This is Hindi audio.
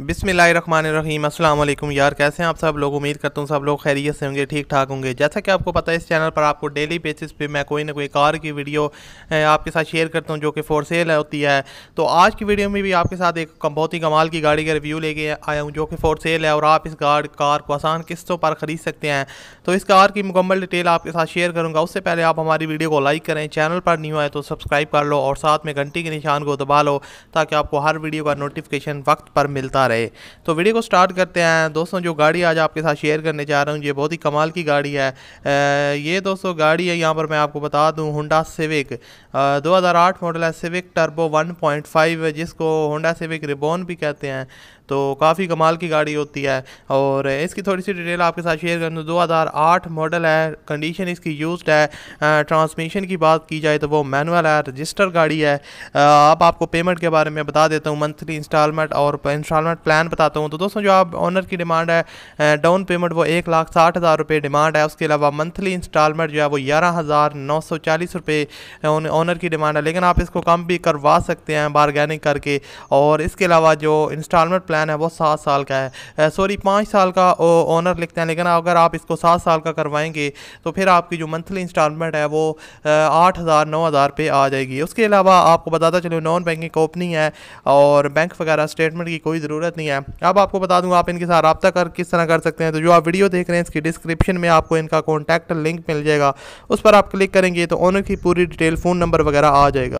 बिसमीम अल्लाम यार कैसे हैं आप सब लोग उम्मीद करता हूँ सब लोग खैरियत से होंगे ठीक ठाक होंगे जैसा कि आपको पता है इस चैनल पर आपको डेली बेसिस पे मैं कोई ना कोई कार की वीडियो आपके साथ शेयर करता हूँ जो कि फॉर सेल होती है तो आज की वीडियो में भी आपके साथ एक बहुत ही कमाल की गाड़ी का रिव्यू लेके आया हूँ जो कि फॉर सेल है और आप इस गाड़ कार को आसान किस्तों पर ख़रीद सकते हैं तो इस कार की मुकम्मल डिटेल आपके साथ शेयर करूँगा उससे पहले आप हमारी वीडियो को लाइक करें चैनल पर न्यू आए तो सब्सक्राइब कर लो और साथ में घंटी के निशान को दबा लो ताकि आपको हर वीडियो का नोटिफिकेशन वक्त पर मिलता आ रहे तो वीडियो को स्टार्ट करते हैं दोस्तों जो गाड़ी आज आपके साथ शेयर करने जा रहा हूँ ये बहुत ही कमाल की गाड़ी है ये दोस्तों गाड़ी है यहाँ पर मैं आपको बता दूँ होंडा सिविक दो मॉडल है सिविक टर्बो वन जिसको होंडा सिविक रिबोन भी कहते हैं तो काफ़ी कमाल की गाड़ी होती है और इसकी थोड़ी सी डिटेल आपके साथ शेयर कर दूँ दो हज़ार आठ मॉडल है कंडीशन इसकी यूज है ट्रांसमिशन की बात की जाए तो वो मैनुअल है रजिस्टर गाड़ी है अब आपको पेमेंट के बारे में बता देता हूँ मंथली इंस्टॉलमेंट और इंस्टॉलमेंट प्लान बताता हूँ तो दोस्तों जो आप ऑनर की डिमांड है डाउन पेमेंट वो एक लाख साठ हज़ार रुपये डिमांड है उसके अलावा मंथली इंस्टॉलमेंट जो है वो ग्यारह हज़ार नौ सौ चालीस रुपये ऑनर की डिमांड है लेकिन आप इसको कम भी करवा सकते हैं बारगेनिंग करके और इसके अलावा जो इंस्टॉलमेंट प्लान प्लान है वो सात साल का है सॉरी पाँच साल का ओनर लिखते हैं लेकिन अगर आप इसको सात साल का करवाएंगे तो फिर आपकी जो मंथली इंस्टॉलमेंट है वो आठ हज़ार नौ हज़ार पे आ जाएगी उसके अलावा आपको बताता चलो नॉन बैंकिंग कंपनी है और बैंक वगैरह स्टेटमेंट की कोई ज़रूरत नहीं है अब आपको बता दूँगा आप इनके साथ रबा कर किस तरह कर सकते हैं तो जो आप वीडियो देख रहे हैं इसकी डिस्क्रिप्शन में आपको इनका कॉन्टैक्ट लिंक मिल जाएगा उस पर आप क्लिक करेंगे तो ऑनर की पूरी डिटेल फ़ोन नंबर वगैरह आ जाएगा